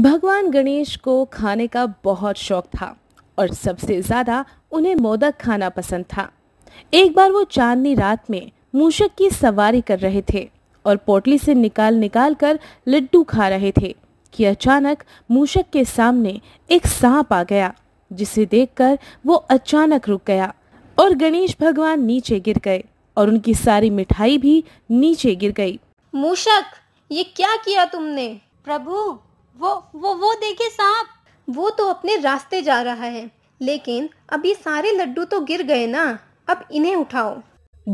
भगवान गणेश को खाने का बहुत शौक था और सबसे ज़्यादा उन्हें मोदक खाना पसंद था एक बार वो चांदनी रात में मूषक की सवारी कर रहे थे और पोटली से निकाल निकाल कर लड्डू खा रहे थे कि अचानक मूषक के सामने एक सांप आ गया जिसे देखकर वो अचानक रुक गया और गणेश भगवान नीचे गिर गए और उनकी सारी मिठाई भी नीचे गिर गई मूषक ये क्या किया तुमने प्रभु वो वो वो देखे सांप वो तो अपने रास्ते जा रहा है लेकिन अब ये सारे लड्डू तो गिर गए ना अब इन्हें उठाओ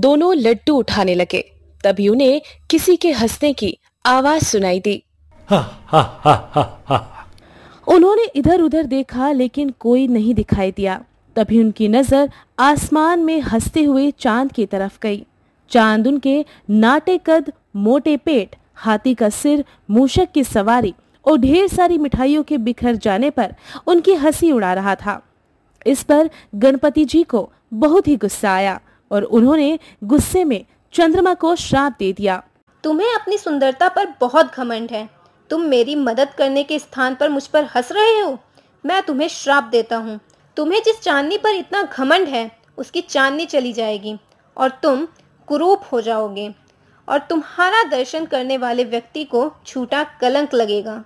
दोनों लड्डू उठाने लगे तभी उन्हें किसी के हंसने की आवाज सुनाई दी हा, हा, हा, हा, हा। उन्होंने इधर उधर देखा लेकिन कोई नहीं दिखाई दिया तभी उनकी नजर आसमान में हंसते हुए चांद की तरफ गई चांद उनके नाटे कद मोटे पेट हाथी का सिर मूषक की सवारी और ढेर सारी मिठाइयों के बिखर जाने पर उनकी हंसी उड़ा रहा था इस पर गणपति जी को बहुत ही गुस्सा आया और उन्होंने गुस्से में चंद्रमा को श्राप दे दिया तुम्हें अपनी सुंदरता पर बहुत घमंड है तुम मेरी मदद करने के स्थान पर मुझ पर हंस रहे हो मैं तुम्हें श्राप देता हूँ तुम्हें जिस चांदनी पर इतना घमंड है उसकी चांदनी चली जाएगी और तुम कुरूप हो जाओगे और तुम्हारा दर्शन करने वाले व्यक्ति को छूटा कलंक लगेगा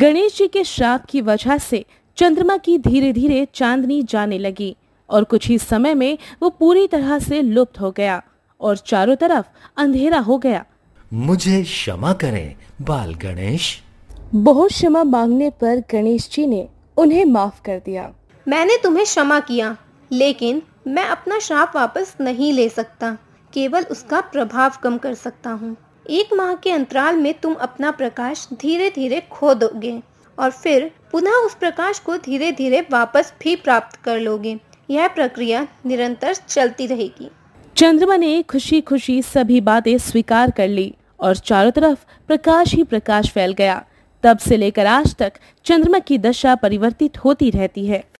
गणेश जी के श्राप की वजह से चंद्रमा की धीरे धीरे चांदनी जाने लगी और कुछ ही समय में वो पूरी तरह से लुप्त हो गया और चारों तरफ अंधेरा हो गया मुझे क्षमा करें बाल गणेश बहुत क्षमा मांगने पर गणेश जी ने उन्हें माफ कर दिया मैंने तुम्हें क्षमा किया लेकिन मैं अपना श्राप वापस नहीं ले सकता केवल उसका प्रभाव कम कर सकता हूँ एक माह के अंतराल में तुम अपना प्रकाश धीरे धीरे खो दोगे और फिर पुनः उस प्रकाश को धीरे धीरे वापस भी प्राप्त कर लोगे यह प्रक्रिया निरंतर चलती रहेगी चंद्रमा ने खुशी खुशी सभी बातें स्वीकार कर ली और चारों तरफ प्रकाश ही प्रकाश फैल गया तब से लेकर आज तक चंद्रमा की दशा परिवर्तित होती रहती है